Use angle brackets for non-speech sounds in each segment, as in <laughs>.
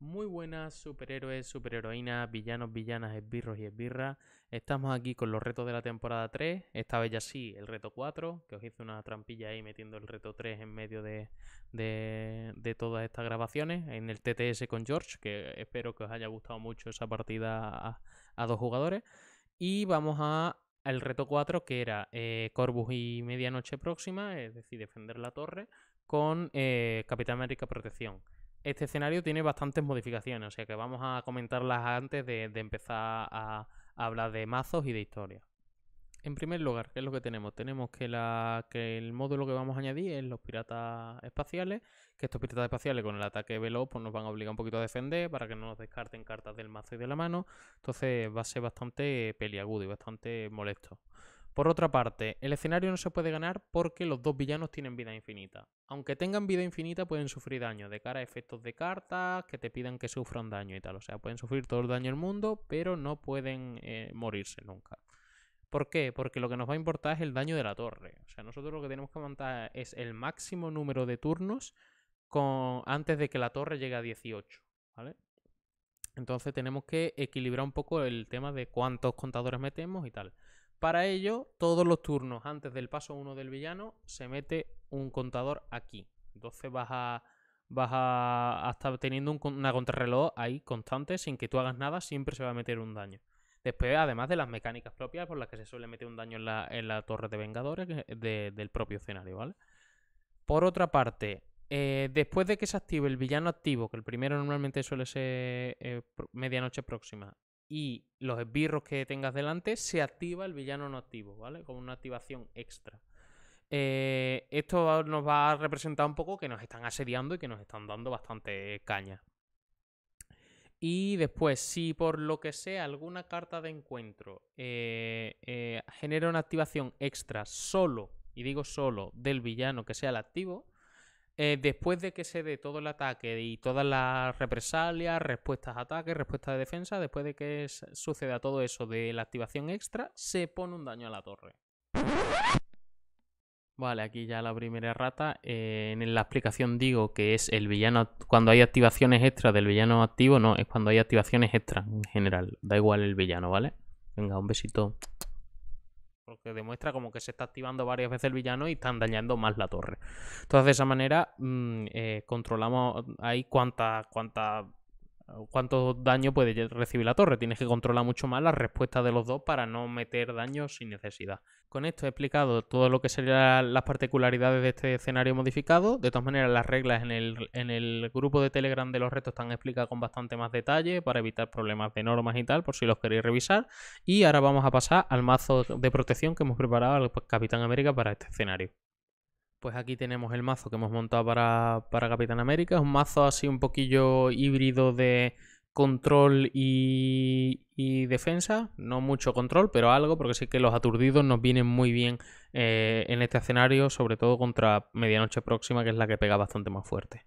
Muy buenas superhéroes, superheroínas, villanos, villanas, esbirros y esbirras. Estamos aquí con los retos de la temporada 3. Esta vez ya sí, el reto 4, que os hice una trampilla ahí metiendo el reto 3 en medio de, todas estas grabaciones en el TTS con George, que espero que os haya gustado mucho esa partida a, dos jugadores. Y vamos a el reto 4, que era eh, Corbus y Medianoche Próxima, es decir, defender la torre, con eh, Capitán América Protección este escenario tiene bastantes modificaciones, o sea que vamos a comentarlas antes de, empezar a, hablar de mazos y de historia. En primer lugar, ¿qué es lo que tenemos? Tenemos que, el módulo que vamos a añadir es los piratas espaciales, que estos piratas espaciales con el ataque veloz pues, nos van a obligar un poquito a defender para que no nos descarten cartas del mazo y de la mano, entonces va a ser bastante peliagudo y bastante molesto. Por otra parte, el escenario no se puede ganar porque los dos villanos tienen vida infinita. Aunque tengan vida infinita, pueden sufrir daño de cara a efectos de cartas que te pidan que sufran daño y tal. O sea, pueden sufrir todo el daño del mundo, pero no pueden eh, morirse nunca. ¿Por qué? Porque lo que nos va a importar es el daño de la torre. O sea, nosotros lo que tenemos que montar es el máximo número de turnos antes de que la torre llegue a 18. ¿Vale? Entonces tenemos que equilibrar un poco el tema de cuántos contadores metemos y tal. Para ello, todos los turnos antes del paso 1 del villano se mete un contador aquí. Entonces vas a, vas hasta teniendo un, una contrarreloj ahí constante, sin que tú hagas nada, siempre se va a meter un daño. Después, además de las mecánicas propias por las que se suele meter un daño en la, torre de Vengadores del propio escenario, ¿vale? Por otra parte, eh, después de que se active el villano activo, que el primero normalmente suele ser eh, medianoche próxima, y los esbirros que tengas delante, se activa el villano no activo, ¿vale? Como una activación extra. Eh, esto nos va a representar un poco que nos están asediando y que nos están dando bastante caña. Y después, si por lo que sea alguna carta de encuentro eh, eh, genera una activación extra solo, y digo solo, del villano que sea el activo, eh, después de que se dé todo el ataque y todas las represalias, respuestas a ataque, respuestas de defensa, después de que suceda todo eso de la activación extra, se pone un daño a la torre. Vale, aquí ya la primera rata. Eh, en la explicación digo que es el villano. Cuando hay activaciones extra del villano activo, no, es cuando hay activaciones extra en general. Da igual el villano, ¿vale? Venga, un besito. Porque demuestra como que se está activando varias veces el villano y están dañando más la torre. Entonces, de esa manera, mm, eh, controlamos ahí cuánta, cuánta cuánto daño puede recibir la torre. Tienes que controlar mucho más la respuesta de los dos para no meter daño sin necesidad. Con esto he explicado todo lo que serían las particularidades de este escenario modificado. De todas maneras, las reglas en el, grupo de Telegram de los retos están explicadas con bastante más detalle para evitar problemas de normas y tal, por si los queréis revisar. Y ahora vamos a pasar al mazo de protección que hemos preparado al pues, Capitán América para este escenario. Pues aquí tenemos el mazo que hemos montado para, para Capitán América. Es un mazo así un poquillo híbrido de control y, defensa, no mucho control, pero algo, porque sí que los aturdidos nos vienen muy bien eh, en este escenario, sobre todo contra Medianoche Próxima, que es la que pega bastante más fuerte.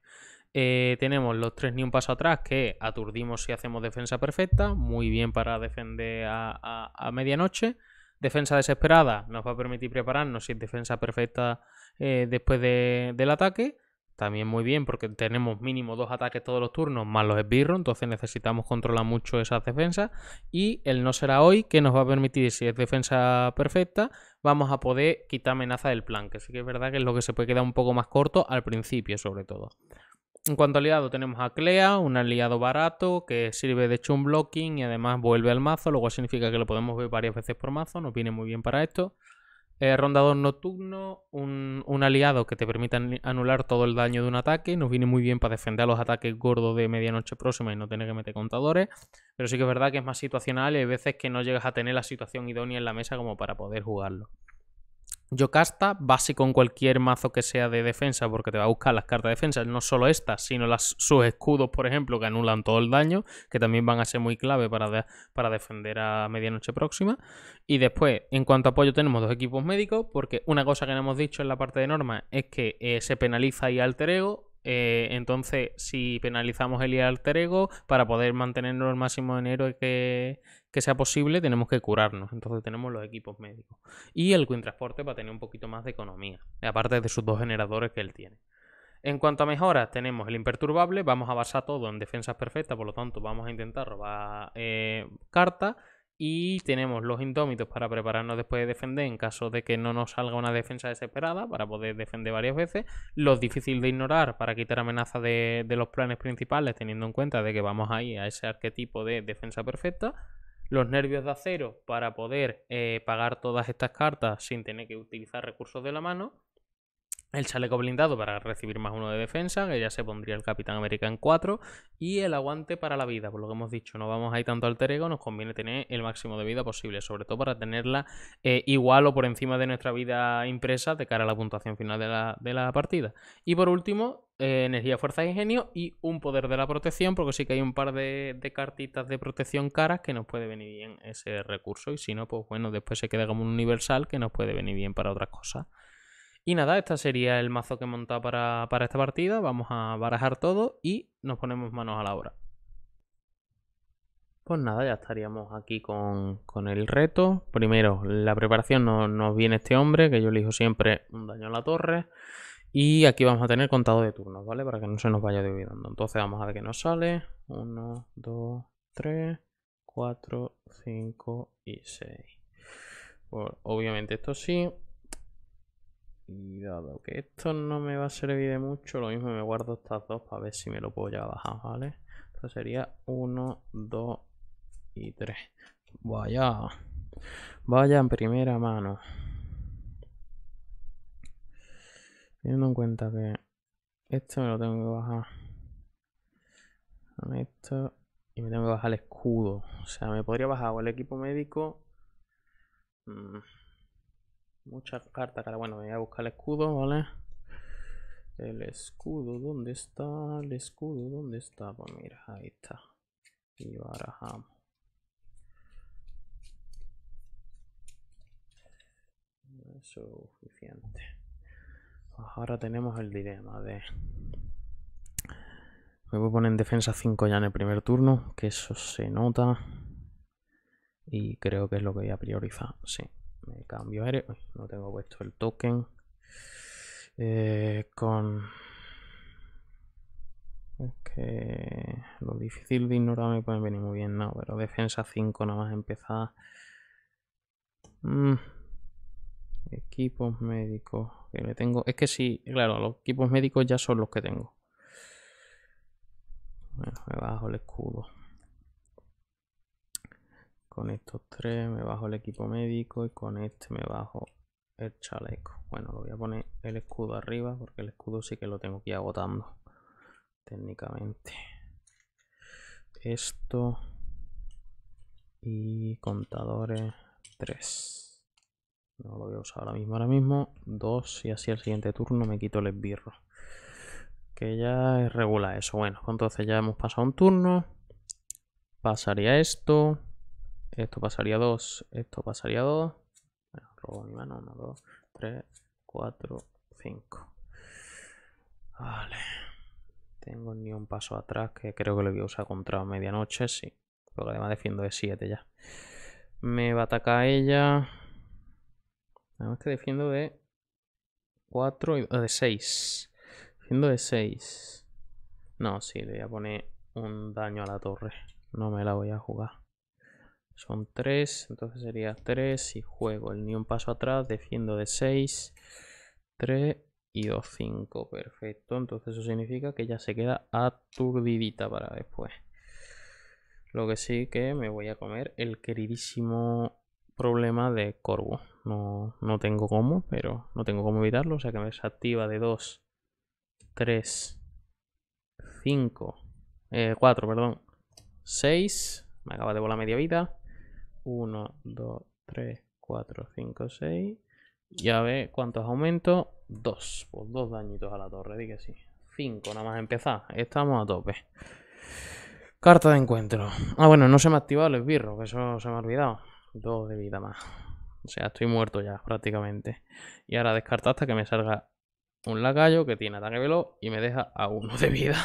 Eh, tenemos los tres ni un paso atrás que aturdimos si hacemos defensa perfecta, muy bien para defender a, medianoche. Defensa desesperada nos va a permitir prepararnos si es defensa perfecta eh, después del ataque también muy bien porque tenemos mínimo dos ataques todos los turnos más los esbirros, entonces necesitamos controlar mucho esas defensas y el no será hoy que nos va a permitir si es defensa perfecta vamos a poder quitar amenaza del plan, que sí que es verdad que es lo que se puede quedar un poco más corto al principio sobre todo. En cuanto al aliado tenemos a Clea, un aliado barato que sirve de hecho blocking y además vuelve al mazo, lo cual significa que lo podemos ver varias veces por mazo, nos viene muy bien para esto. Eh, rondador nocturno, un, un, aliado que te permite anular todo el daño de un ataque. Nos viene muy bien para defender los ataques gordos de medianoche próxima y no tener que meter contadores. Pero sí que es verdad que es más situacional y hay veces que no llegas a tener la situación idónea en la mesa como para poder jugarlo. Yocasta, base con cualquier mazo que sea de defensa, porque te va a buscar las cartas de defensa, no solo estas, sino las, sus escudos, por ejemplo, que anulan todo el daño, que también van a ser muy clave para, para defender a medianoche próxima. Y después, en cuanto a apoyo, tenemos dos equipos médicos, porque una cosa que no hemos dicho en la parte de norma es que eh, se penaliza y alter eh, entonces, si penalizamos el alter ego, para poder mantenernos el máximo de dinero que, sea posible, tenemos que curarnos. Entonces tenemos los equipos médicos. Y el Queen va a tener un poquito más de economía, aparte de sus dos generadores que él tiene. En cuanto a mejoras, tenemos el imperturbable, vamos a basar todo en defensas perfectas, por lo tanto vamos a intentar robar eh, cartas y tenemos los indómitos para prepararnos después de defender en caso de que no nos salga una defensa desesperada para poder defender varias veces. Los difíciles de ignorar para quitar amenaza de, los planes principales teniendo en cuenta de que vamos ahí a ese arquetipo de defensa perfecta los nervios de acero para poder eh, pagar todas estas cartas sin tener que utilizar recursos de la mano el chaleco blindado para recibir más uno de defensa, que ya se pondría el Capitán América en 4, y el aguante para la vida, por lo que hemos dicho, no vamos ahí tanto al ego, nos conviene tener el máximo de vida posible, sobre todo para tenerla eh, igual o por encima de nuestra vida impresa de cara a la puntuación final de la, partida. Y por último, eh, energía, fuerza e ingenio y un poder de la protección, porque sí que hay un par de, de, cartitas de protección caras que nos puede venir bien ese recurso, y si no, pues bueno, después se queda como un universal que nos puede venir bien para otras cosas. Y nada, este sería el mazo que he montado para, esta partida. Vamos a barajar todo y nos ponemos manos a la obra. Pues nada, ya estaríamos aquí con, el reto. Primero, la preparación nos, viene este hombre, que yo le elijo siempre un daño a la torre. Y aquí vamos a tener contado de turnos, ¿vale? Para que no se nos vaya dividiendo. Entonces vamos a ver qué nos sale. 1, 2, 3, 4, 5 y 6. Pues, obviamente esto sí. Cuidado que esto no me va a servir de mucho, lo mismo me guardo estas dos para ver si me lo puedo ya bajar, ¿vale? Esto sería 1, 2 y 3. Vaya. Vaya en primera mano. Teniendo en cuenta que esto me lo tengo que bajar. Con esto. Y me tengo que bajar el escudo. O sea, me podría bajar o el equipo médico. Mm. Muchas cartas, cara. Bueno, voy a buscar el escudo, ¿vale? El escudo, ¿dónde está? El escudo, ¿dónde está? Pues mira, ahí está. Y barajamos. suficiente. Pues ahora tenemos el dilema de... Me voy a poner en defensa 5 ya en el primer turno, que eso se nota. Y creo que es lo que voy a priorizar, sí me cambio aéreo. No tengo puesto el token. Eh, con. lo difícil de ignorar me pueden venir muy bien, no, pero defensa 5 nada más empezar. Mm. Equipos médicos que le tengo. Es que sí, claro, los equipos médicos ya son los que tengo. Bueno, me bajo el escudo con estos tres me bajo el equipo médico y con este me bajo el chaleco. Bueno, lo voy a poner el escudo arriba porque el escudo sí que lo tengo que ir agotando técnicamente. Esto y contadores 3. No lo voy a usar ahora mismo, ahora mismo dos y así el siguiente turno me quito el esbirro. Que ya es regular eso. Bueno, pues entonces ya hemos pasado un turno. Pasaría esto. Esto pasaría 2, esto pasaría 2. Bueno, robo mi mano, 1, 2, 3, 4, 5. Vale. Tengo ni un paso atrás, que creo que lo voy a usar contra medianoche, sí. Pero además defiendo de 7 ya. Me va a atacar ella. Además que defiendo de 4 y de 6. Defiendo de 6. No, sí, le voy a poner un daño a la torre. No me la voy a jugar son 3, entonces sería 3 y juego el ni un paso atrás, defiendo de 6, 3 y 2, 5, perfecto, entonces eso significa que ya se queda aturdidita para después. Lo que sí que me voy a comer el queridísimo problema de Corvo. No, no tengo cómo, pero no tengo cómo evitarlo, o sea que me desactiva de 2, 3, 5, 4, perdón, 6, me acaba de volar media vida. 1, 2, 3, 4, 5, 6. Ya ve cuántos aumentos. 2. Pues dos dañitos a la torre, di que sí. 5, nada más empezar. Estamos a tope. Carta de encuentro. Ah, bueno, no se me ha activado el esbirro, que eso se me ha olvidado. Dos de vida más. O sea, estoy muerto ya, prácticamente. Y ahora descarta hasta que me salga un lacayo que tiene ataque veloz y me deja a uno de vida.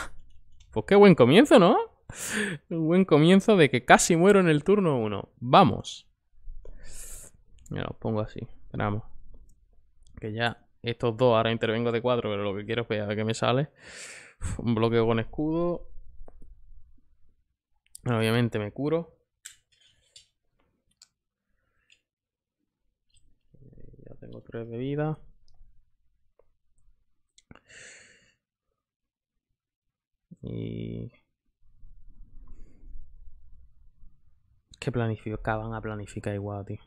Pues qué buen comienzo, ¿no? Un <laughs> buen comienzo de que casi muero en el turno 1. Vamos. Me lo pongo así. Esperamos. Que ya estos dos, ahora intervengo de 4, pero lo que quiero es ver que me sale. Un bloqueo con escudo. obviamente me curo. Eh, ya tengo 3 de vida. Y que planificaban a planificar igual, tío.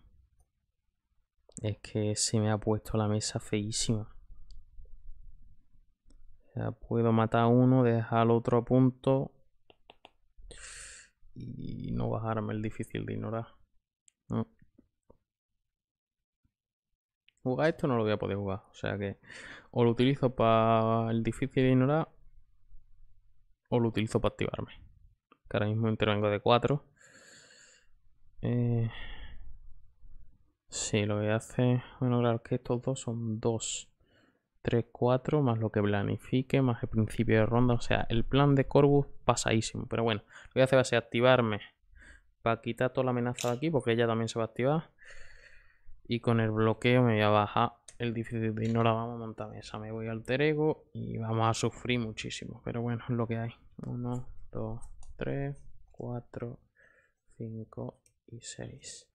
Es que se me ha puesto la mesa feísima. Ya puedo matar uno, dejar al otro a punto. Y no bajarme el difícil de ignorar. Jugar esto no lo voy a poder jugar. O sea que o lo utilizo para el difícil de ignorar o lo utilizo para activarme. Que ahora mismo intervengo de 4. Eh, sí, lo a hace... Bueno, claro, que estos dos son 2, 3, 4, más lo que planifique, más el principio de ronda. O sea, el plan de Corvus pasadísimo. Pero bueno, lo que hace va a ser activarme para quitar toda la amenaza de aquí, porque ella también se va a activar. Y con el bloqueo me voy a bajar el difícil de la Vamos a montar mesa. Me voy al terego y vamos a sufrir muchísimo. Pero bueno, es lo que hay. 1, 2, 3, 4, 5, 6.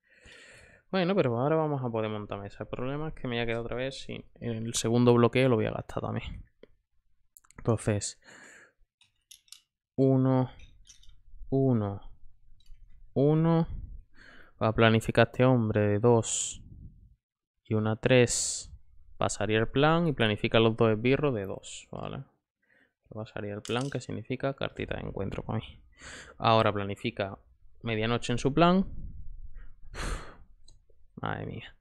Bueno, pero ahora vamos a poder montar mesa. El problema es que me ha quedado otra vez y En el segundo bloqueo lo voy a gastar también. Entonces, 1, 1, 1. Va a planificar este hombre de 2 y una 3. Pasaría el plan y planifica los dos esbirros de 2, ¿vale? Pasaría el plan, que significa cartita de encuentro con mí. Ahora planifica medianoche en su plan. madre mía.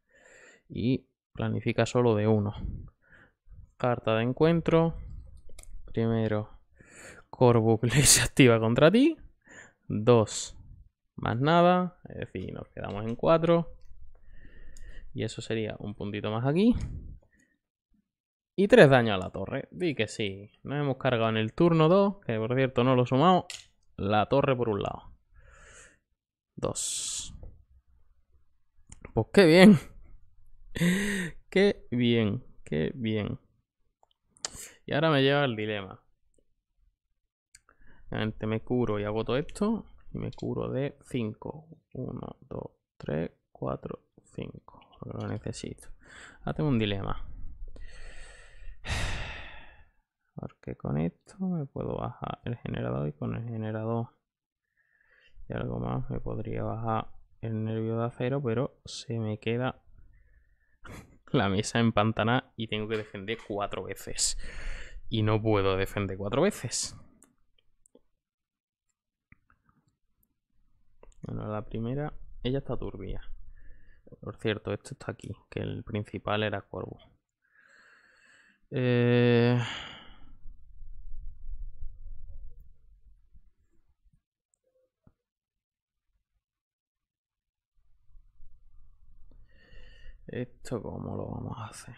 Y planifica solo de uno. Carta de encuentro. Primero, Corbuc se <laughs> activa contra ti. Dos, más nada. Es decir, nos quedamos en cuatro. Y eso sería un puntito más aquí. Y tres daños a la torre. Di que sí. Nos hemos cargado en el turno 2, que por cierto no lo sumamos, la torre por un lado. 2. Pues qué bien. <laughs> Qué bien, qué bien. Y ahora me lleva al dilema. Realmente me curo y hago todo esto. Y me curo de 5. 1, 2, 3, 4, 5. Lo necesito. Ahora tengo un dilema. Porque <sighs> con esto me puedo bajar el generador y con el generador y algo más me podría bajar el nervio de acero, pero se me queda <laughs> la mesa en pantaná y tengo que defender cuatro veces. Y no puedo defender cuatro veces. Bueno, la primera, ella está turbia. Por cierto, esto está aquí, que el principal era Corvo. Eh... Esto cómo lo vamos a hacer.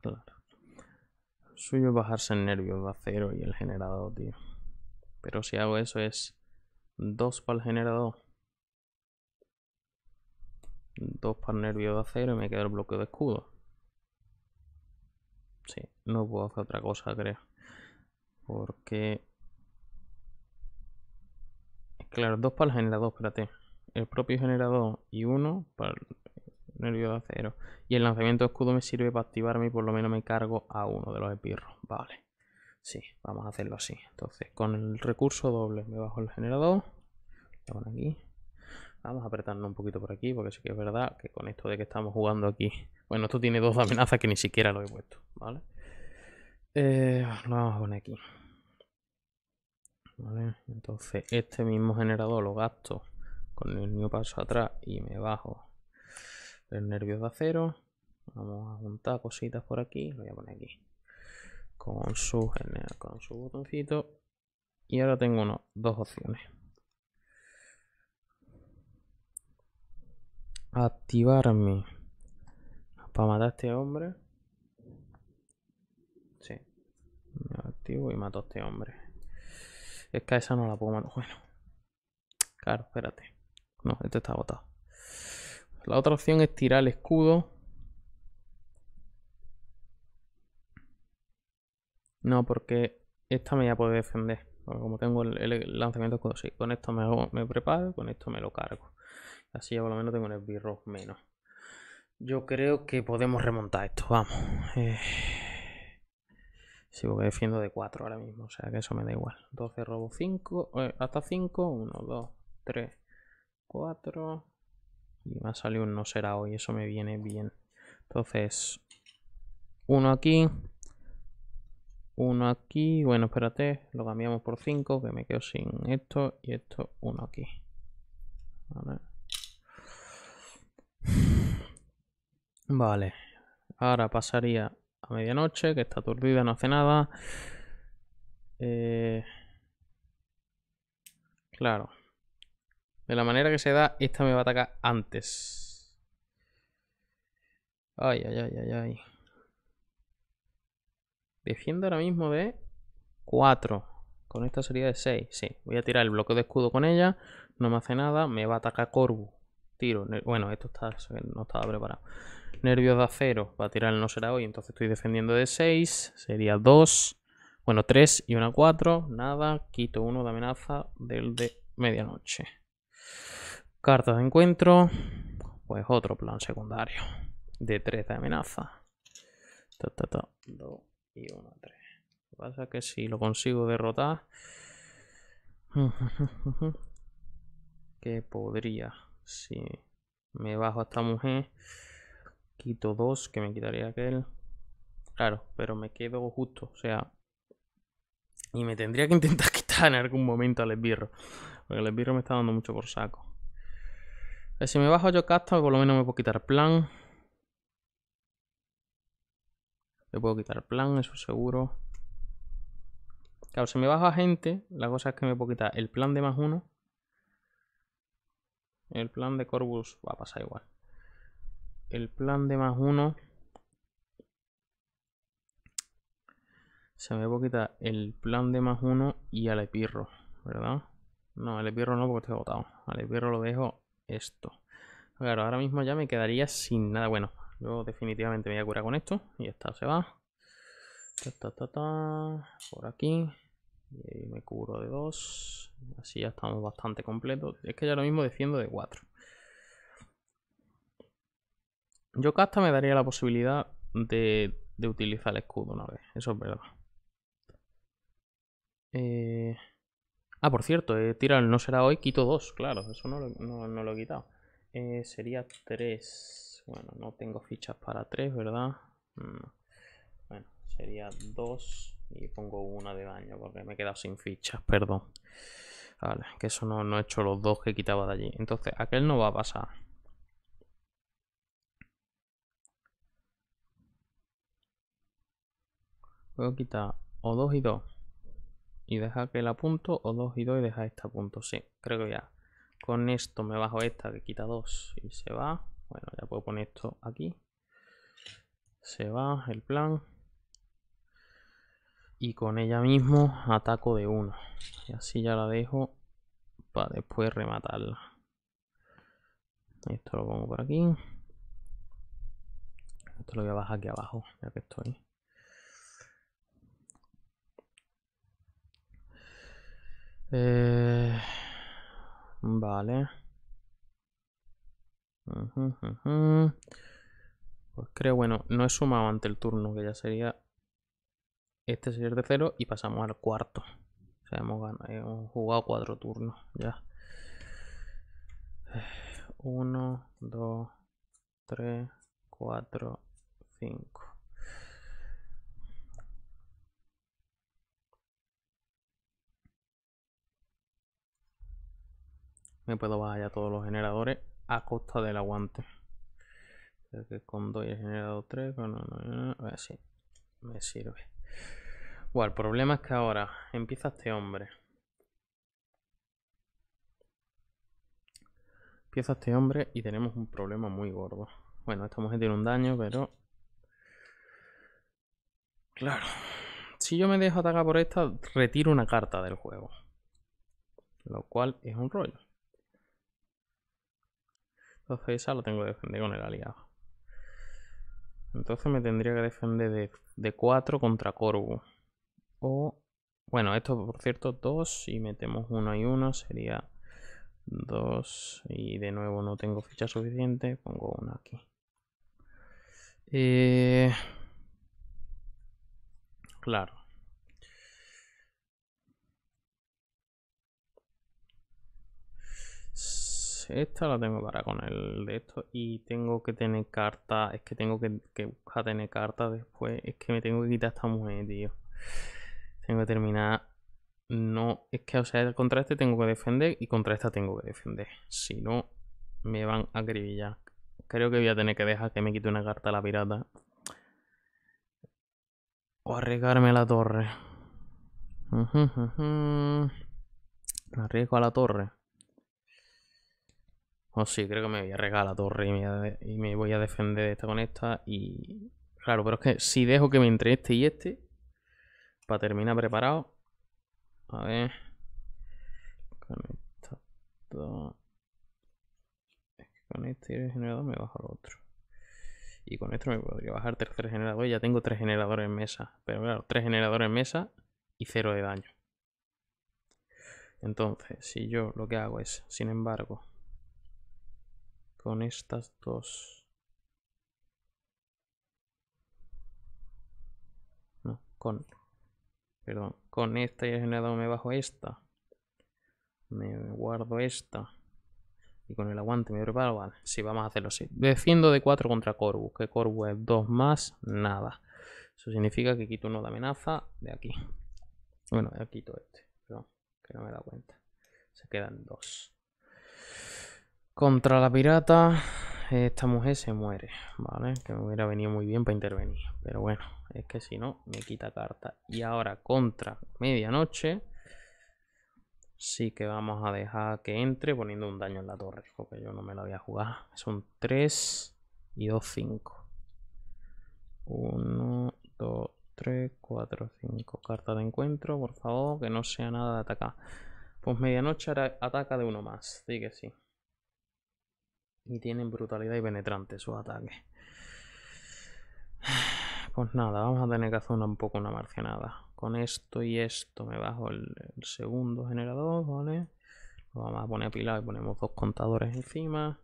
Claro. suyo es bajarse el nervio de acero y el generador, tío. Pero si hago eso es 2 para el generador. Dos para el nervio de acero y me queda el bloque de escudo. Sí, no puedo hacer otra cosa, creo. Porque... Claro, dos para el generador, espérate el propio generador y uno para el nervio de acero. Y el lanzamiento de escudo me sirve para activarme y por lo menos me cargo a uno de los espirros Vale. Sí, vamos a hacerlo así. Entonces, con el recurso doble me bajo el generador. Vamos aquí. Vamos a apretarnos un poquito por aquí, porque sí que es verdad que con esto de que estamos jugando aquí... Bueno, esto tiene dos amenazas que ni siquiera lo he puesto, ¿vale? Eh, lo vamos a poner aquí. Vale, entonces este mismo generador lo gasto con el mío paso atrás y me bajo el nervio de acero. Vamos a juntar cositas por aquí. Lo voy a poner aquí. Con su, con su botoncito. Y ahora tengo dos opciones. Activarme. Para matar a este hombre. Sí. Me activo y mato a este hombre. Es que a esa no la puedo matar. Bueno. Claro, espérate. No, este está agotado. La otra opción es tirar el escudo. No, porque esta me ya puede defender. como tengo el, lanzamiento escudo, sí. Con esto me, preparo, con esto me lo cargo. Así ya por lo menos tengo un esbirro menos. Yo creo que podemos remontar esto, vamos. Eh... Sí, defiendo de 4 ahora mismo, o sea que eso me da igual. 12 robo 5, eh, hasta 5, 1, 2, 3, 4. Y me ha salido un no será hoy, eso me viene bien. Entonces, uno aquí. Uno aquí. Bueno, espérate, lo cambiamos por 5, que me quedo sin esto. Y esto, uno aquí. Vale. Vale. Ahora pasaría a medianoche, que está aturdida, no hace nada. Eh, claro. De la manera que se da, esta me va a atacar antes. Ay, ay, ay, ay, ay. Defiendo ahora mismo de 4. Con esta sería de 6. Sí, voy a tirar el bloque de escudo con ella. No me hace nada. Me va a atacar Corbu. Tiro. Bueno, esto está, no estaba preparado. Nervios de acero. va a tirar el no será hoy. Entonces estoy defendiendo de 6. Sería 2. Bueno, 3 y una 4. Nada. Quito uno de amenaza del de medianoche. Carta de encuentro. Pues otro plan secundario. De 3 de amenaza. 2 y 1, 3. Lo que pasa es que si lo consigo derrotar... <laughs> que podría. Si me bajo a esta mujer. Quito 2, que me quitaría aquel. Claro, pero me quedo justo. O sea... Y me tendría que intentar <laughs> quitar en algún momento al esbirro. Porque el Epirro me está dando mucho por saco. Eh, si me bajo yo casto, por lo menos me puedo quitar plan. Me puedo quitar plan, eso seguro. Claro, si me bajo a gente, la cosa es que me puedo quitar el plan de más uno. El plan de Corvus va a pasar igual. El plan de más uno. Se me puede quitar el plan de más uno y al epirro, ¿verdad? No, el esbirro no porque estoy agotado. Al esbirro lo dejo esto. Claro, ahora mismo ya me quedaría sin nada. Bueno, yo definitivamente me voy a curar con esto. Y ya está, se va. Por aquí. Y me curo de dos. Así ya estamos bastante completos. Es que ya lo mismo defiendo de cuatro. Yo casta me daría la posibilidad de, de utilizar el escudo una vez. Eso es verdad. Eh... Ah, por cierto, he eh, tirado no será hoy, quito dos, claro, eso no, lo, he quitado. Eh, sería tres. Bueno, no tengo fichas para tres, ¿verdad? Mm, bueno, sería dos y pongo una de daño porque me he quedado sin fichas, perdón. Vale, que eso no, no he hecho los dos que quitaba de allí. Entonces, aquel no va a pasar. a quitar o dos y dos y deja que la punto o 2 y 2 y deja esta punto. Sí, creo que ya con esto me bajo esta que quita 2 y se va. Bueno, ya puedo poner esto aquí. Se va el plan. Y con ella mismo ataco de 1. Y así ya la dejo para después rematarla. Esto lo pongo por aquí. Esto lo voy a bajar aquí abajo, ya que estoy. Eh. Vale. Pues creo bueno, no he sumado Ante el turno, que ya sería este señor de 0 y pasamos al cuarto. Ya hemos jugado cuatro turnos, ya. 1 2 3 4 5 me puedo bajar ya todos los generadores a costa del aguante. con 2 y el generador 3, bueno, no, no, no, si me sirve. Bueno, el problema es que ahora empieza este hombre. Empieza este hombre y tenemos un problema muy gordo. Bueno, estamos en tiene un daño, pero... Claro. Si yo me dejo atacar por esta, retiro una carta del juego. Lo cual es un rollo. Entonces esa la tengo que defender con el aliado. Entonces me tendría que defender de, 4 contra Corvo. O, bueno, esto por cierto 2 y metemos 1 y 1 sería 2 y de nuevo no tengo ficha suficiente, pongo 1 aquí. Eh, claro. esta la tengo para con el de esto y tengo que tener carta, es que tengo que, buscar tener carta después, es que me tengo que quitar esta mujer, tío. Tengo que terminar, no, es que o sea, contra este tengo que defender y contra esta tengo que defender, si no me van a acribillar. Creo que voy a tener que dejar que me quite una carta a la pirata. O arriesgarme a la torre. arriesgo a la torre o oh, sí, creo que me voy a regalar la torre y me, voy a defender esta con esta. Y claro, pero es que si dejo que me entre este y este, para terminar preparado. A ver. Con esta. este generador me bajo el otro. Y con esto me podría bajar tercer generador. Ya tengo tres generadores en mesa. Pero claro, tres generadores en mesa y cero de daño. Entonces, si yo lo que hago es, sin embargo, con estas dos. No, con... Perdón, con esta y el generador me bajo esta. Me guardo esta. Y con el aguante me preparo, vale. Sí, vamos a hacerlo así. Defiendo de 4 contra Corvus, que Corvus es 2 más, nada. Eso significa que quito uno de amenaza de aquí. Bueno, quito este, perdón, que no me da cuenta. Se quedan dos contra la pirata, esta mujer se muere, ¿vale? Que me hubiera venido muy bien para intervenir. Pero bueno, es que si no, me quita carta. Y ahora contra medianoche, sí que vamos a dejar que entre poniendo un daño en la torre. Porque yo no me la voy a jugar. Son 3 y 2, 5. 1, 2, 3, 4, 5 carta de encuentro, por favor, que no sea nada de atacar. Pues medianoche ataca de uno más, sí que sí. Y tienen brutalidad y penetrante sus ataques. <sighs> Pues nada, vamos a tener que hacer un poco una margenada Con esto y esto me bajo el, segundo generador, ¿vale? Lo vamos a poner apilado y ponemos dos contadores encima.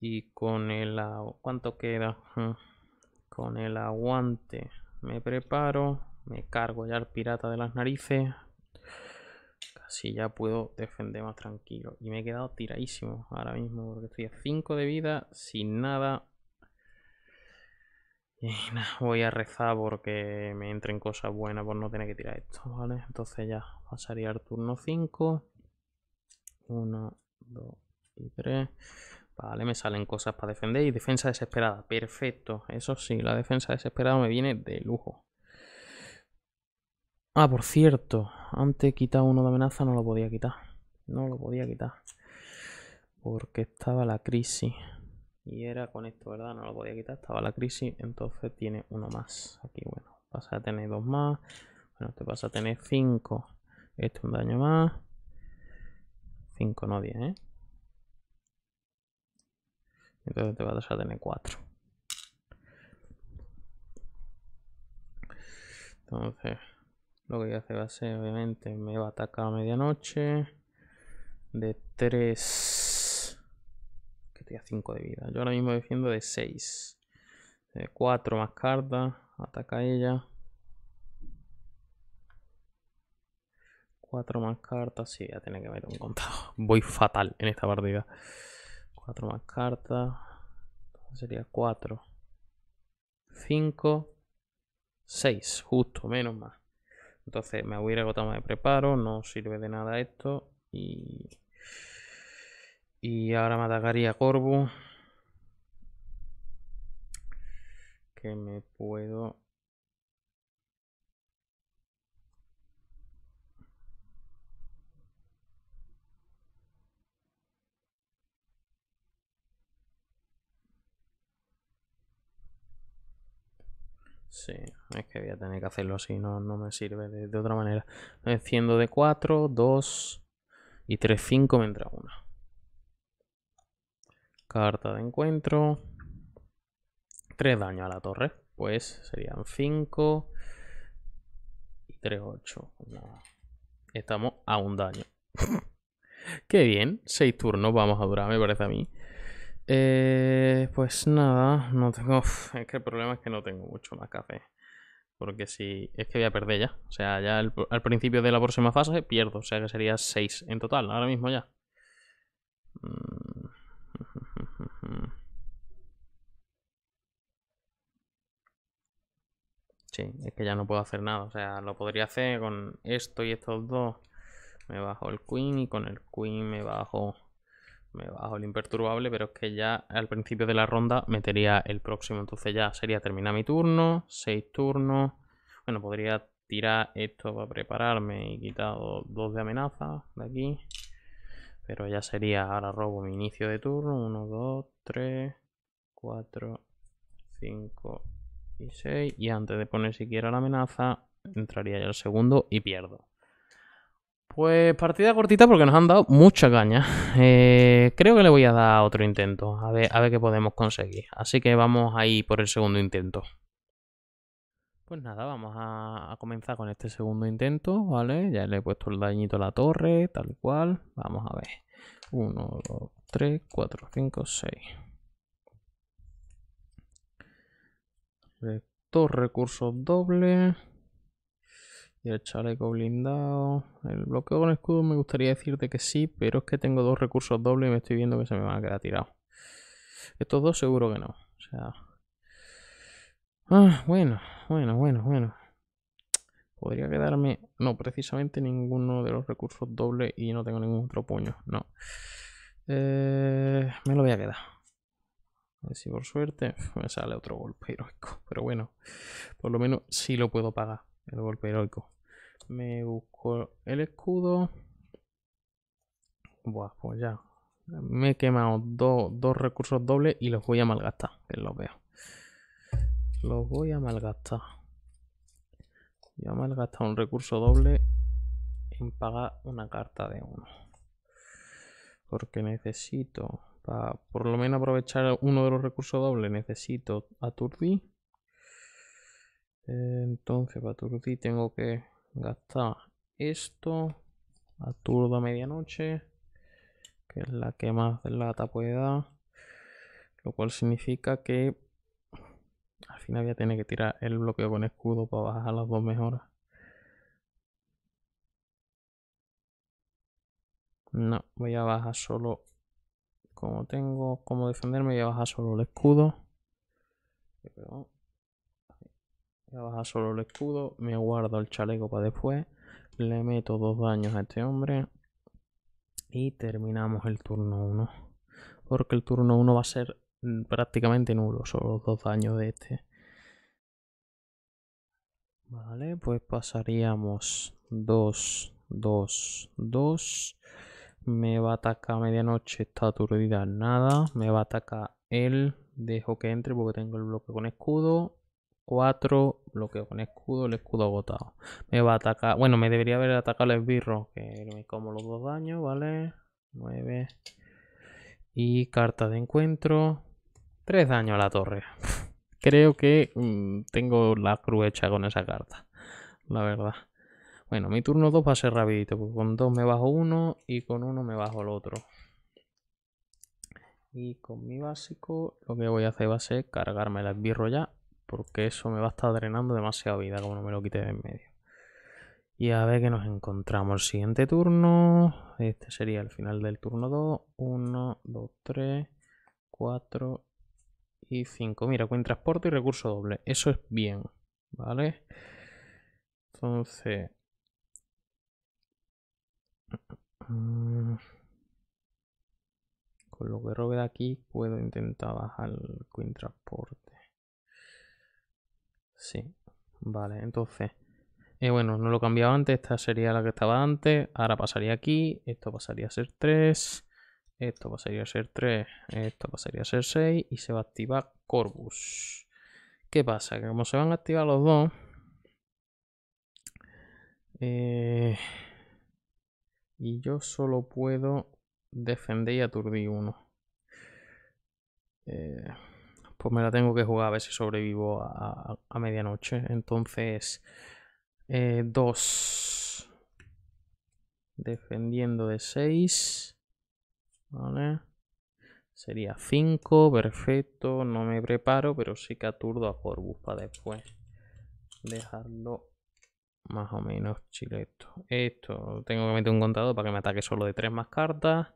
Y con el... ¿Cuánto queda? Hmm. Con el aguante me preparo. Me cargo ya el pirata de las narices casi ya puedo defender más tranquilo. Y me he quedado tiradísimo ahora mismo porque estoy a 5 de vida, sin nada. Y nada, voy a rezar porque me entren cosas buenas por no tener que tirar esto, ¿vale? Entonces ya pasaría al turno 5. 1, 2 y 3. Vale, me salen cosas para defender y defensa desesperada. Perfecto. Eso sí, la defensa desesperada me viene de lujo. Ah, por cierto, antes he quitado uno de amenaza, no lo podía quitar. No lo podía quitar. Porque estaba la crisis. Y era con esto, ¿verdad? No lo podía quitar, estaba la crisis, entonces tiene uno más. Aquí, bueno, vas a tener dos más. Bueno, te pasa a tener cinco. Este un daño más. Cinco, no 10, ¿eh? Entonces te vas a tener cuatro. Entonces, lo que voy a hacer va a ser, obviamente, me va a atacar a medianoche. De 3... Que tenía 5 de vida. Yo ahora mismo defiendo de 6. De 4 más carta. Ataca ella. 4 más cartas. Sí, ya a tener que meter un contado. <laughs> Voy fatal en esta partida. 4 más cartas. Sería 4. 5. 6. Justo, menos más. Entonces me voy a ir de preparo, no sirve de nada esto. Y, y ahora me atacaría Corvo. Que me puedo Sí, es que voy a tener que hacerlo así, no, no me sirve de, otra manera. Enciendo de 4, 2 y 3, 5 me entra una. Carta de encuentro. 3 daño a la torre. Pues serían 5 y 3, 8. Estamos a un daño. <laughs> Qué bien, 6 turnos vamos a durar, me parece a mí. Eh, pues nada, no tengo. es que el problema es que no tengo mucho más café. Porque si. Es que voy a perder ya. O sea, ya al principio de la próxima fase pierdo. O sea que sería 6 en total, ahora mismo ya. Mm. Sí, es que ya no puedo hacer nada. O sea, lo podría hacer con esto y estos dos. Me bajo el Queen y con el Queen me bajo me bajo el imperturbable, pero es que ya al principio de la ronda metería el próximo. Entonces ya sería terminar mi turno, 6 turnos. Bueno, podría tirar esto para prepararme y quitar dos de amenaza de aquí. Pero ya sería, ahora robo mi inicio de turno. 1, 2, 3, 4, 5 y 6. Y antes de poner siquiera la amenaza, entraría ya el segundo y pierdo. Pues partida cortita porque nos han dado mucha caña. <laughs> Eh, creo que le voy a dar otro intento, a ver, a ver qué podemos conseguir. Así que vamos ahí por el segundo intento. Pues nada, vamos a, comenzar con este segundo intento, ¿vale? Ya le he puesto el dañito a la torre, tal cual. Vamos a ver. 1, 2, 3, 4, 5, 6. Rector, recursos dobles. Y el chaleco blindado. El bloqueo con escudo me gustaría decirte que sí, pero es que tengo dos recursos dobles y me estoy viendo que se me van a quedar tirados. Estos dos seguro que no. O sea. Ah, bueno, bueno, bueno, bueno. Podría quedarme. No, precisamente ninguno de los recursos dobles y no tengo ningún otro puño. No. Eh, me lo voy a quedar. A ver si por suerte me sale otro golpe heroico. Pero bueno, por lo menos sí lo puedo pagar el golpe heroico. Me busco el escudo. Buah, pues ya. Me he quemado dos, recursos dobles y los voy a malgastar, que los veo. Los voy a malgastar. Voy a malgastar un recurso doble en pagar una carta de uno. Porque necesito, para por lo menos aprovechar uno de los recursos dobles, necesito a entonces, para tengo que gastar esto. Aturdo a medianoche, que es la que más lata puede dar. Lo cual significa que al final ya tiene que tirar el bloqueo con escudo para bajar las dos mejoras. No, voy a bajar solo. Como tengo como defenderme, voy a bajar solo el escudo baja solo el escudo. Me guardo el chaleco para después. Le meto dos daños a este hombre. Y terminamos el turno 1. Porque el turno 1 va a ser mm, prácticamente nulo. Solo dos daños de este. Vale, pues pasaríamos 2, 2, 2. Me va a atacar medianoche, está aturdida, nada. Me va a atacar él. Dejo que entre porque tengo el bloque con escudo. 4, bloqueo con escudo, el escudo agotado. Me va a atacar, bueno, me debería haber atacado el esbirro, que me como los dos daños, ¿vale? 9. Y carta de encuentro. 3 daños a la torre. <laughs> Creo que mm, tengo la cruecha con esa carta, la verdad. Bueno, mi turno 2 va a ser rapidito, con 2 me bajo uno y con uno me bajo el otro. Y con mi básico lo que voy a hacer va a ser cargarme el esbirro ya porque eso me va a estar drenando demasiada vida como no me lo quite de en medio. Y a ver qué nos encontramos. El siguiente turno. Este sería el final del turno 2. 1, 2, 3, 4 y 5. Mira, Queen Transporte y recurso doble. Eso es bien. ¿Vale? Entonces... Mm, con lo que robe de aquí puedo intentar bajar el Queen Transporte. Sí, vale, entonces... Eh, bueno, no lo cambiaba antes, esta sería la que estaba antes, ahora pasaría aquí, esto pasaría a ser 3, esto pasaría a ser 3, esto pasaría a ser 6 y se va a activar Corbus. ¿Qué pasa? Que como se van a activar los dos... Eh, y yo solo puedo defender y aturdir uno. Eh, pues me la tengo que jugar a ver si sobrevivo a, medianoche. Entonces, eh, dos defendiendo de 6. Vale. Sería 5, perfecto. No me preparo, pero sí que aturdo a Corbus para después dejarlo más o menos chileto. Esto, tengo que meter un contador para que me ataque solo de tres más cartas.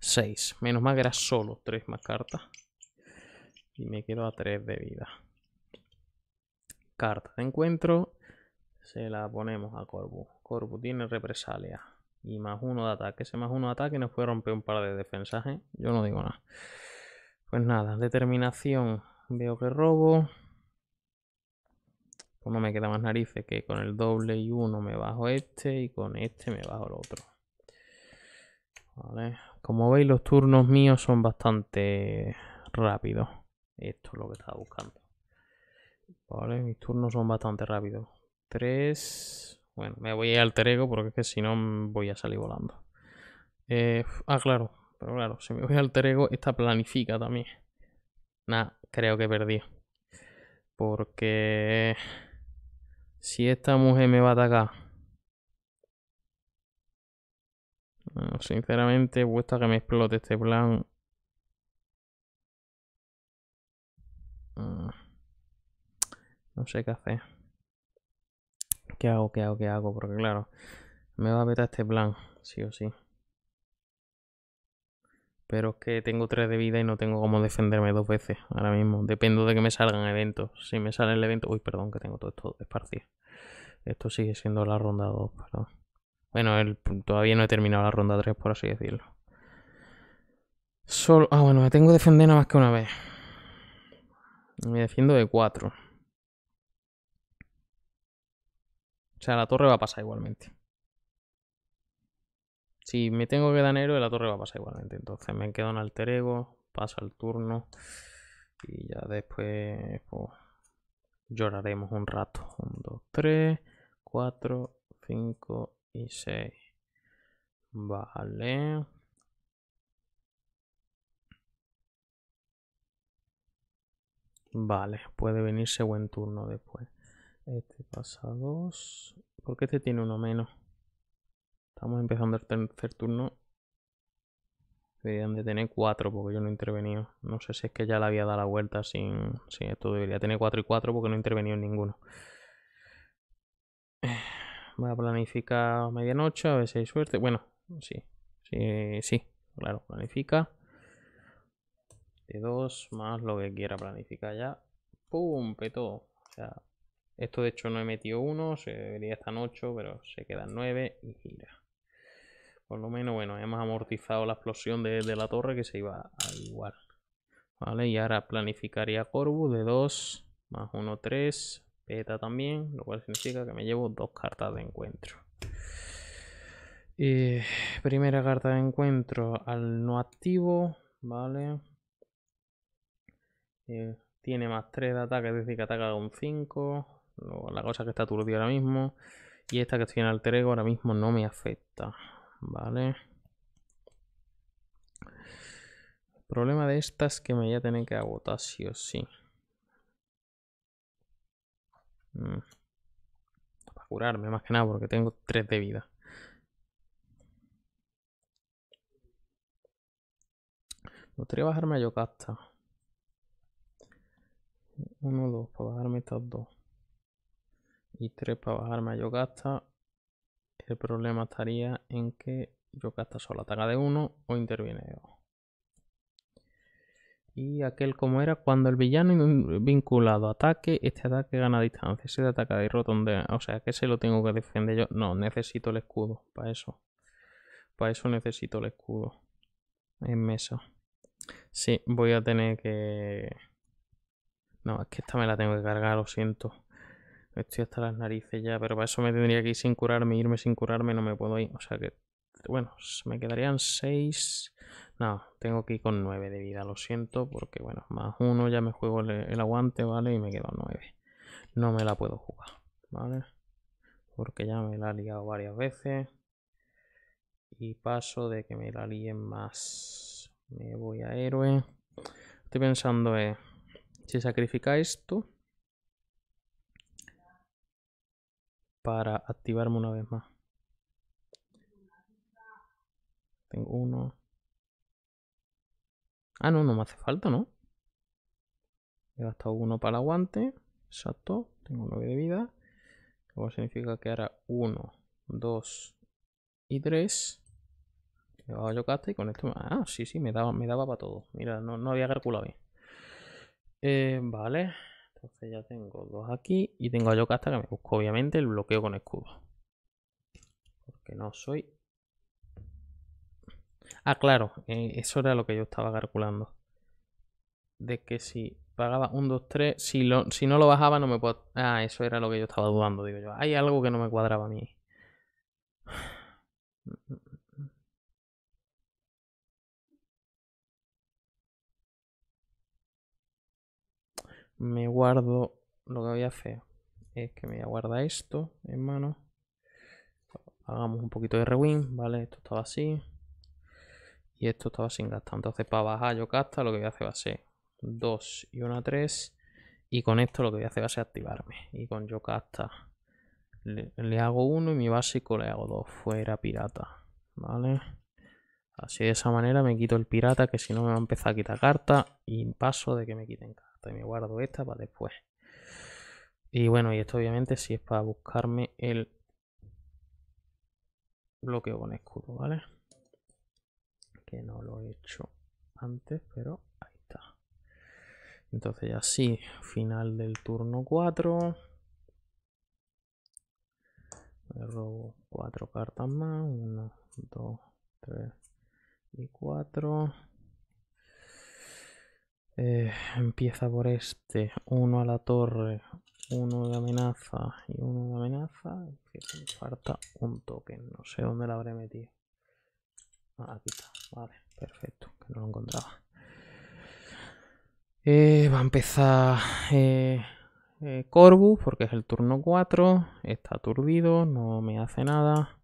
6. Menos mal que era solo tres más cartas. Y me quiero a 3 de vida. Carta de encuentro. Se la ponemos a Corbu. Corbu tiene represalia. Y más uno de ataque. Ese más uno de ataque nos puede romper un par de defensas, ¿eh? Yo no digo nada. Pues nada, determinación. Veo que robo. Pues no me queda más narices que con el doble y uno me bajo este y con este me bajo el otro. Como veis los turnos míos son bastante rápidos. Esto es lo que estaba buscando. Vale, mis turnos son bastante rápidos. Tres... Bueno, me voy al Terego porque es que si no voy a salir volando. Eh, ah, claro. Pero claro, si me voy al Terego, esta planifica también. Nah, creo que perdí. Porque... Si esta mujer me va a atacar... sinceramente, cuesta que me explote este plan Ah. No sé qué hacer. ¿Qué hago? ¿Qué hago? ¿Qué hago? Porque claro, me va a petar este plan, sí o sí. Pero es que tengo 3 de vida y no tengo cómo defenderme dos veces ahora mismo. Dependo de que me salgan eventos. Si me sale el evento... Uy, perdón, que tengo todo esto esparcido. Esto sigue siendo la ronda 2, pero Bueno, todavía no he terminado la ronda 3, por así decirlo. Solo... Ah, bueno, me tengo que defender nada más que una vez. Me defiendo de 4. O sea, la torre va a pasar igualmente. Si me tengo que dar la torre va a pasar igualmente. Entonces me quedo en alter ego, pasa el turno y ya después pues, lloraremos un rato. 1, 2, 3, 4, 5 y 6. Vale. Vale, puede venirse buen turno después. Este pasa dos Porque este tiene uno menos. Estamos empezando el tercer turno. Deberían de tener cuatro porque yo no he intervenido. No sé si es que ya le había dado la vuelta sin, sin esto. Debería tener cuatro y cuatro porque no he intervenido en ninguno. <sighs> Voy a planificar medianoche, a ver si hay suerte. Bueno, sí. Sí, sí, claro, planifica de 2 más lo que quiera planificar ya. ¡Pum! Petó. O sea, esto de hecho no he metido 1, se debería estar en 8, pero se quedan 9 y gira. Por lo menos, bueno, hemos amortizado la explosión de, la torre que se iba a igual. Vale, y ahora planificaría Corvus de 2 más 1, 3. Peta también, lo cual significa que me llevo dos cartas de encuentro. Eh, primera carta de encuentro al no activo, ¿vale? Eh, tiene más 3 de ataque desde que ataca con 5. la cosa que está aturdida ahora mismo. Y esta que estoy en alter ego ahora mismo no me afecta. Vale. El problema de esta es que me voy a tener que agotar sí o sí. Mm. Para curarme más que nada porque tengo 3 de vida. Me gustaría bajarme a Yocasta. 1, 2 para bajarme estos dos y 3 para bajarme a Yogasta el problema estaría en que Yogasta solo ataca de 1 o interviene de 2 y aquel como era cuando el villano vinculado ataque, este ataque gana distancia, ese ataca de rotondea, o sea que se lo tengo que defender yo, no, necesito el escudo, para eso, para eso necesito el escudo en mesa, sí, voy a tener que no, es que esta me la tengo que cargar, lo siento. Estoy hasta las narices ya, pero para eso me tendría que ir sin curarme, irme sin curarme, no me puedo ir. O sea que, bueno, me quedarían 6. No, tengo que ir con 9 de vida, lo siento, porque bueno, más uno ya me juego el, aguante, ¿vale? Y me quedo 9. No me la puedo jugar, ¿vale? Porque ya me la he liado varias veces. Y paso de que me la líen más. Me voy a héroe. Estoy pensando, en... Eh, se sacrifica esto para activarme una vez más. Tengo uno. Ah, no, no me hace falta, ¿no? He gastado uno para el aguante. Exacto. Tengo nueve de vida. Lo que significa que ahora uno, dos y tres. Llevaba yo casta y con esto... Ah, sí, sí, me daba, me daba para todo. Mira, no, no había calculado bien. Eh, vale, entonces ya tengo dos aquí y tengo a Yocasta que me busco obviamente el bloqueo con escudo. Porque no soy... Ah, claro, eh, eso era lo que yo estaba calculando. De que si pagaba un 2, 3, si, si no lo bajaba no me puedo... Ah, eso era lo que yo estaba dudando, digo yo. Hay algo que no me cuadraba a mí. me guardo lo que voy a hacer es que me guarda esto en mano hagamos un poquito de rewind vale esto estaba así y esto estaba sin gastar entonces para bajar yo casta lo que voy a hacer va a ser 2 y una 3 y con esto lo que voy a hacer va a ser activarme y con yo casta le, hago uno y mi básico le hago dos fuera pirata vale así de esa manera me quito el pirata que si no me va a empezar a quitar carta y paso de que me quiten carta y me guardo esta para después. Y bueno, y esto obviamente si es para buscarme el bloqueo con escudo, ¿vale? Que no lo he hecho antes, pero ahí está. Entonces ya sí, final del turno 4. Me robo 4 cartas más. 1, 2, 3 y 4. Eh, empieza por este. Uno a la torre. Uno de amenaza. Y uno de amenaza. Me falta un token. No sé dónde lo habré metido. Ah, aquí está. Vale, perfecto. Que no lo encontraba. Eh, va a empezar eh, eh porque es el turno 4. Está aturdido, no me hace nada.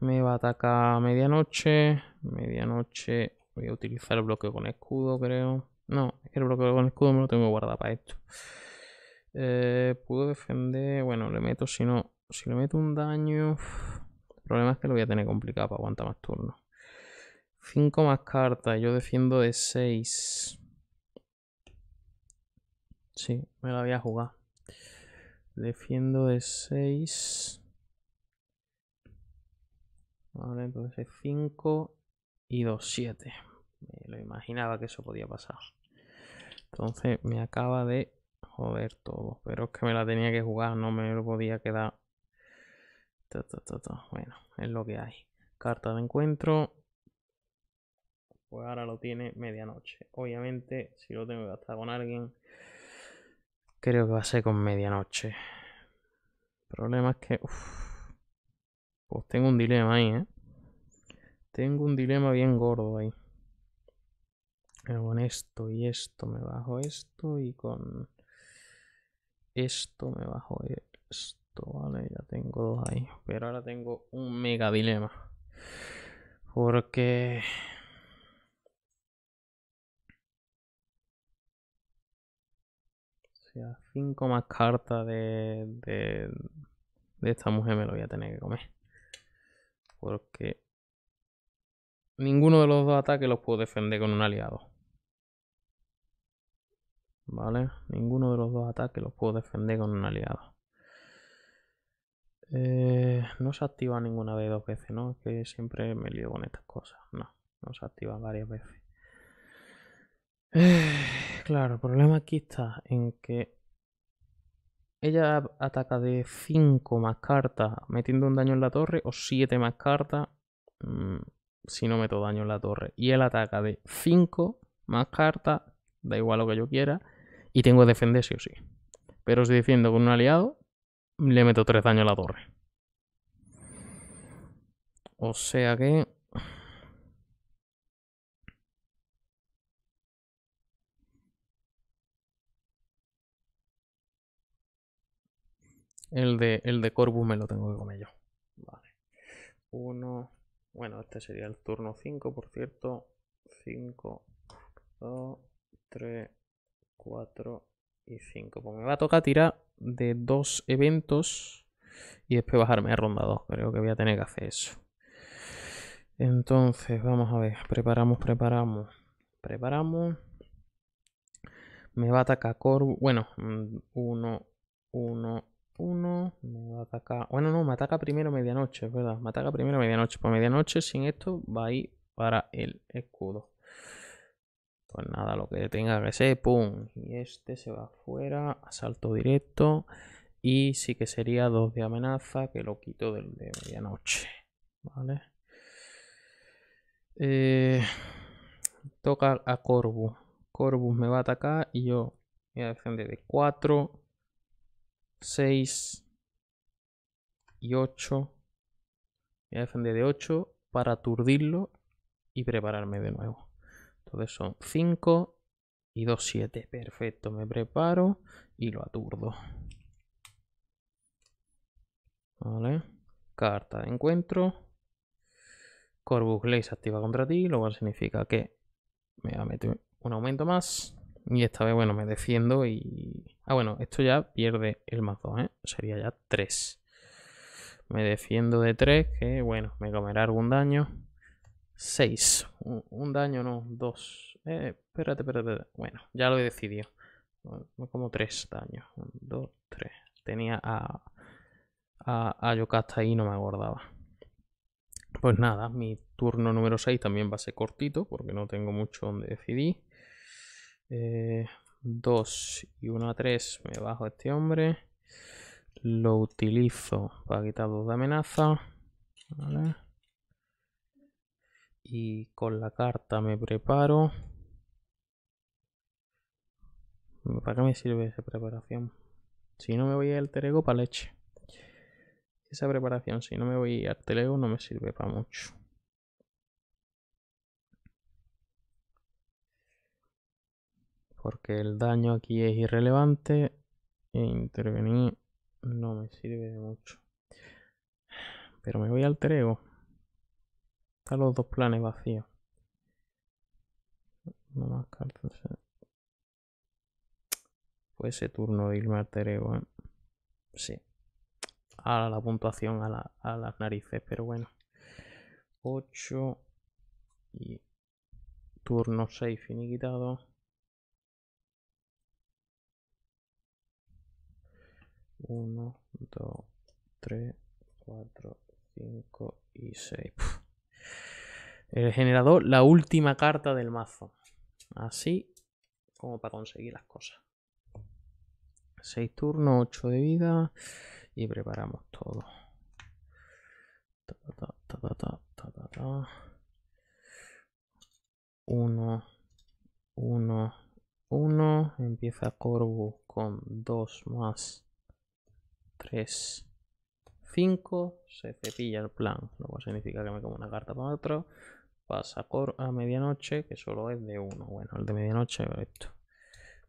me va a atacar a medianoche. Medianoche Voy a utilizar el bloqueo con escudo, creo. No, es que el bloqueo con escudo me lo tengo guardado para esto. Eh, puedo defender. Bueno, le meto, si no. Si le meto un daño. El problema es que lo voy a tener complicado para aguantar más turnos. 5 más cartas. Yo defiendo de 6. Sí, me la voy a jugar. Defiendo de 6. Vale, entonces 5 y 2.7. Me lo imaginaba que eso podía pasar. Entonces me acaba de joder todo. Pero es que me la tenía que jugar, no me lo podía quedar. bueno, es lo que hay. Carta de encuentro. Pues ahora lo tiene medianoche. Obviamente, si lo tengo que gastar con alguien, creo que va a ser con medianoche. problema es que... pues tengo un dilema ahí, ¿eh? Tengo un dilema bien gordo ahí. Pero con esto y esto me bajo esto y con esto me bajo esto, ¿vale? Ya tengo dos ahí. Pero ahora tengo un mega dilema. Porque... O sea, cinco más cartas de, de, de esta mujer me lo voy a tener que comer. Porque ninguno de los dos ataques los puedo defender con un aliado. ¿Vale? Ninguno de los dos ataques los puedo defender con un aliado. Eh, no se activa ninguna de dos veces, ¿no? Es que siempre me lío con estas cosas. No, no se activa varias veces. Eh, claro, el problema aquí está en que ella ataca de 5 más cartas metiendo un daño en la torre o 7 más cartas mm, si no meto daño en la torre. Y él ataca de 5 más cartas, da igual lo que yo quiera, y tengo que defender sí o sí. Pero si defiendo con un aliado, le meto 3 daño a la torre. O sea que... El de, el de Corbus me lo tengo que comer yo. Vale. Uno, bueno, este sería el turno 5, por cierto. 5, 2, 3, 4 y 5. Pues me va a tocar tirar de dos eventos y después bajarme a ronda 2. Creo que voy a tener que hacer eso. Entonces, vamos a ver. Preparamos, preparamos. Preparamos. Me va a atacar Corvo. Bueno, 1, mm, 1, 1, me va a atacar. Bueno, no, me ataca primero medianoche, es verdad. Me ataca primero medianoche. por pues medianoche sin esto va a ir para el escudo. Pues nada, lo que tenga que ser, ¡pum! Y este se va afuera, asalto directo. Y sí que sería 2 de amenaza, que lo quito del de medianoche. ¿Vale? Eh, toca a Corvus. Corvus me va a atacar y yo voy a defender de 4. 6 y 8. Voy a defender de 8 para aturdirlo y prepararme de nuevo. Entonces son 5 y 2, 7. Perfecto, me preparo y lo aturdo. Vale. Carta de encuentro. Corbus lace activa contra ti, lo cual significa que me va a meter un aumento más. Y esta vez, bueno, me defiendo y... Ah, bueno, esto ya pierde el más 2, ¿eh? Sería ya 3. Me defiendo de 3, que bueno, me comerá algún daño. 6. Un, daño, no, 2. Eh, espérate, espérate. Bueno, ya lo he decidido. Como 3 daños. 1, 2, 3. Tenía a, a, a Yocasta ahí y no me acordaba. Pues nada, mi turno número 6 también va a ser cortito porque no tengo mucho donde decidir. 2 eh, y 1 a 3 me bajo este hombre lo utilizo para quitar dos de amenaza y con la carta me preparo ¿para qué me sirve esa preparación? si no me voy al telego para leche esa preparación si no me voy al telego no me sirve para mucho porque el daño aquí es irrelevante e intervenir no me sirve de mucho pero me voy al Terego están los dos planes vacíos no más cartas fue pues ese turno de irme al sí a la puntuación a, a las narices pero bueno 8 y turno 6 finiquitado 1, 2, 3, 4, 5 y 6. El generador, la última carta del mazo. Así como para conseguir las cosas. 6 turnos, 8 de vida y preparamos todo. 1, ta, ta, Empieza Corvus con 2 más 3, 5. Se cepilla el plan, lo cual significa que me como una carta para otro. Pasa a medianoche, que solo es de uno. Bueno, el de medianoche, esto.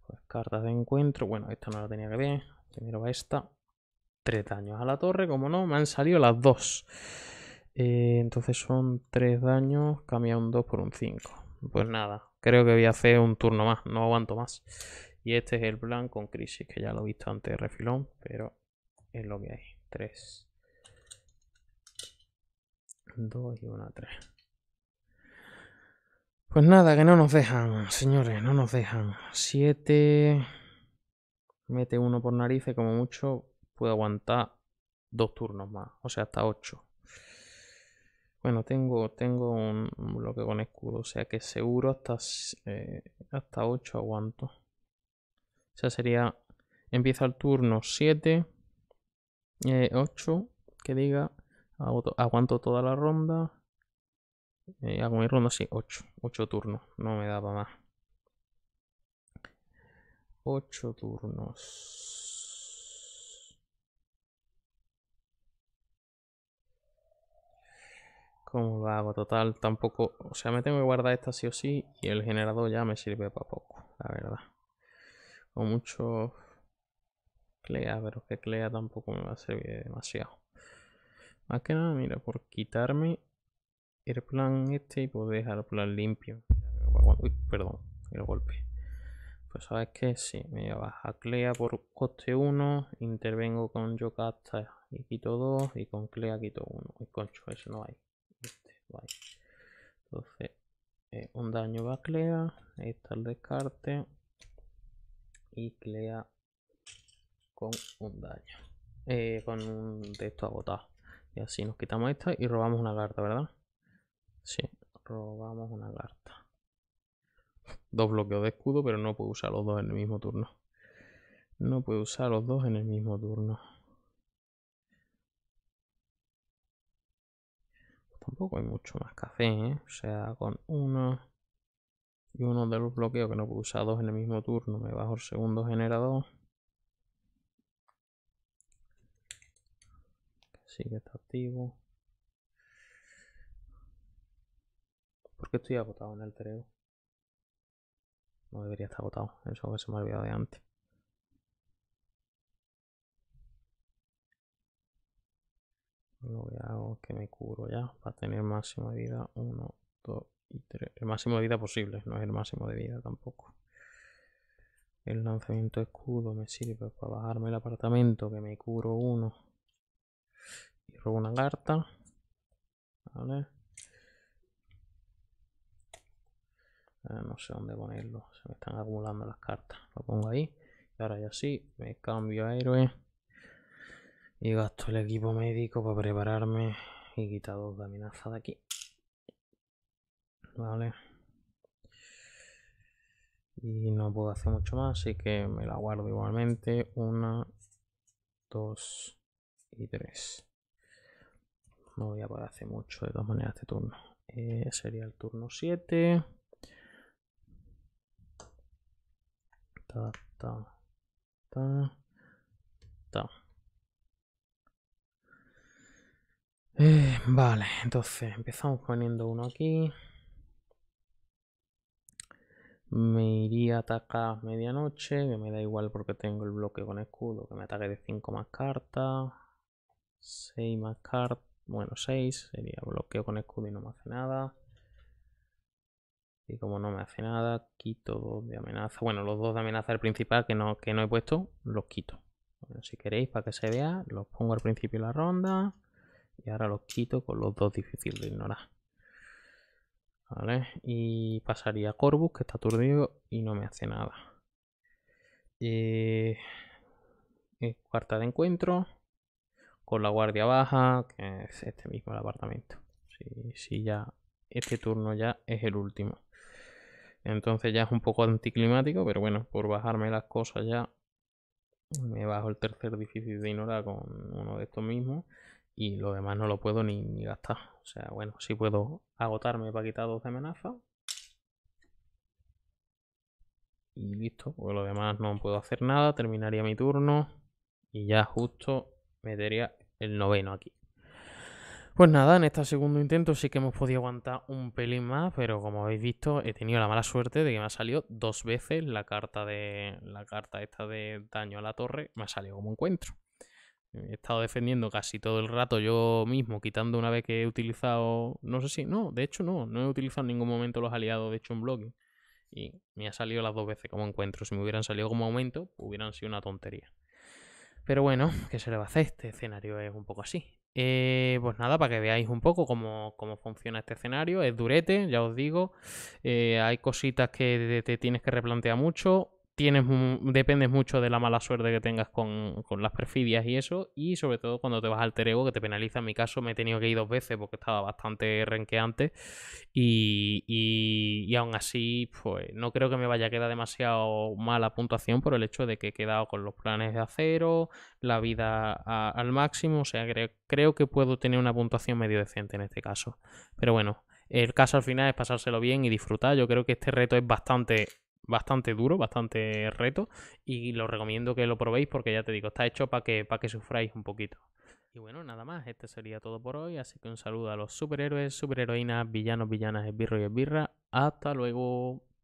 Pues cartas de encuentro. Bueno, esta no la tenía que ver. Primero va esta. 3 daños a la torre, como no, me han salido las dos. Eh, entonces son 3 daños, cambia un 2 por un 5. Pues nada, creo que voy a hacer un turno más, no aguanto más. Y este es el plan con crisis, que ya lo he visto antes de refilón, pero es lo que hay. 3, 2 y 1, 3. Pues nada, que no nos dejan, señores, no nos dejan. 7, mete uno por narices, como mucho Puedo aguantar dos turnos más, o sea, hasta 8. Bueno, tengo, tengo un bloque con escudo, o sea que seguro hasta, eh, hasta 8 aguanto. O sea, sería, empieza el turno 7, 8 eh, que diga aguanto, toda la ronda. Eh, hago mi ronda sí 8. 8 turnos, no me daba más. 8 turnos. ¿Cómo lo hago? Total, tampoco... O sea, me tengo que guardar esta sí o sí y el generador ya me sirve para poco, la verdad. con mucho Clea, pero que Clea tampoco me va a servir demasiado. Más que nada, mira, por quitarme el plan este y poder dejar el plan limpio. Uy, perdón, el golpe. Pues sabes que si me baja Clea por coste 1, intervengo con Yocasta y quito 2 y con Clea quito 1. Y concho, eso no hay. Este, Entonces, eh, un daño va a Clea, está el descarte y Clea un daño. Eh, con un texto agotado. Y así nos quitamos esta y robamos una carta, ¿verdad? Sí, robamos una carta. Dos bloqueos de escudo, pero no puedo usar los dos en el mismo turno. No puedo usar los dos en el mismo turno. Tampoco hay mucho más café, ¿eh? O sea, con uno y uno de los bloqueos que no puedo usar dos en el mismo turno, me bajo el segundo generador. Sigue está activo. ¿Por qué estoy agotado en el treo? No debería estar agotado. Eso que se me ha olvidado de antes. Lo que hago es que me curo ya para tener máximo de vida. 1, 2 y 3. El máximo de vida posible, no es el máximo de vida tampoco. El lanzamiento de escudo me sirve para bajarme el apartamento, que me curo uno. Y robo una carta. Vale. Eh, no sé dónde ponerlo. Se me están acumulando las cartas. Lo pongo ahí. Y ahora ya sí. Me cambio a héroe. Y gasto el equipo médico para prepararme. Y quitar dos de amenaza de aquí. Vale. Y no puedo hacer mucho más. Así que me la guardo igualmente. Una, dos y tres no voy a poder hacer mucho de dos maneras este turno. Eh, sería el turno 7. Eh, vale, entonces empezamos poniendo uno aquí. Me iría a atacar medianoche, me da igual porque tengo el bloque con escudo, que me ataque de 5 más cartas, 6 más cartas. Bueno, 6 sería bloqueo con escudo y no me hace nada. Y como no me hace nada, quito dos de amenaza. Bueno, los dos de amenaza el principal que no, que no he puesto, los quito. si queréis, para que se vea, los pongo al principio de la ronda. Y ahora los quito con los dos difíciles de ignorar. ¿Vale? Y pasaría a que está aturdido y no me hace nada. Eh, eh, cuarta de encuentro con la guardia baja, que es este mismo el apartamento. Si, sí ya este turno ya es el último. Entonces ya es un poco anticlimático, pero bueno, por bajarme las cosas ya me bajo el tercer difícil de ignorar con uno de estos mismos y lo demás no lo puedo ni, ni gastar. O sea, bueno, si puedo agotarme para quitar dos de amenaza. Y listo, pues lo demás no puedo hacer nada, terminaría mi turno y ya justo metería el noveno aquí. Pues nada, en este segundo intento sí que hemos podido aguantar un pelín más, pero como habéis visto, he tenido la mala suerte de que me ha salido dos veces la carta de. la carta esta de daño a la torre, me ha salido como encuentro. He estado defendiendo casi todo el rato yo mismo, quitando una vez que he utilizado. No sé si. No, de hecho no, no he utilizado en ningún momento los aliados, de hecho, un bloque. Y me ha salido las dos veces como encuentro. Si me hubieran salido como aumento, hubieran sido una tontería. Pero bueno, ¿qué se le va a hacer? Este escenario es un poco así. Eh, pues nada, para que veáis un poco cómo, funciona este escenario. Es durete, ya os digo. Eh, hay cositas que te, tienes que replantear mucho tienes dependes mucho de la mala suerte que tengas con, con, las perfidias y eso, y sobre todo cuando te vas al terego que te penaliza. En mi caso me he tenido que ir dos veces porque estaba bastante renqueante y, y, aún así pues no creo que me vaya a quedar demasiado mala puntuación por el hecho de que he quedado con los planes de acero, la vida al máximo, o sea, creo que puedo tener una puntuación medio decente en este caso. Pero bueno. El caso al final es pasárselo bien y disfrutar. Yo creo que este reto es bastante bastante duro, bastante reto. Y lo recomiendo que lo probéis porque ya te digo, está hecho para que, para que sufráis un poquito. Y bueno, nada más, este sería todo por hoy. Así que un saludo a los superhéroes, superheroínas, villanos, villanas, esbirros y esbirras. Hasta luego.